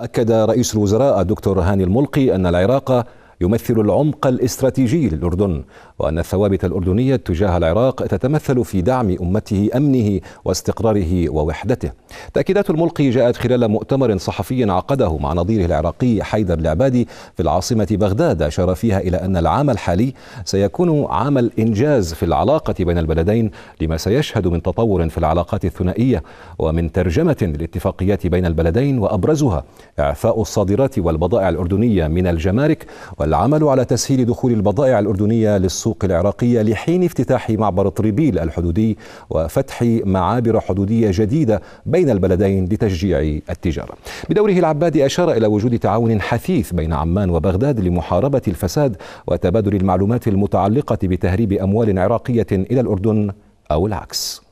أكد رئيس الوزراء الدكتور هاني الملقي أن العراق يمثل العمق الاستراتيجي للأردن وأن الثوابت الأردنية تجاه العراق تتمثل في دعم أمته أمنه واستقراره ووحدته تأكيدات الملقي جاءت خلال مؤتمر صحفي عقده مع نظيره العراقي حيدر العبادي في العاصمة بغداد أشار فيها إلى أن العام الحالي سيكون عام الإنجاز في العلاقة بين البلدين لما سيشهد من تطور في العلاقات الثنائية ومن ترجمة للاتفاقيات بين البلدين وأبرزها إعفاء الصادرات والبضائع الأردنية من الجمارك وال العمل على تسهيل دخول البضائع الأردنية للسوق العراقية لحين افتتاح معبر طريبيل الحدودي وفتح معابر حدودية جديدة بين البلدين لتشجيع التجارة بدوره العبادي أشار إلى وجود تعاون حثيث بين عمان وبغداد لمحاربة الفساد وتبادل المعلومات المتعلقة بتهريب أموال عراقية إلى الأردن أو العكس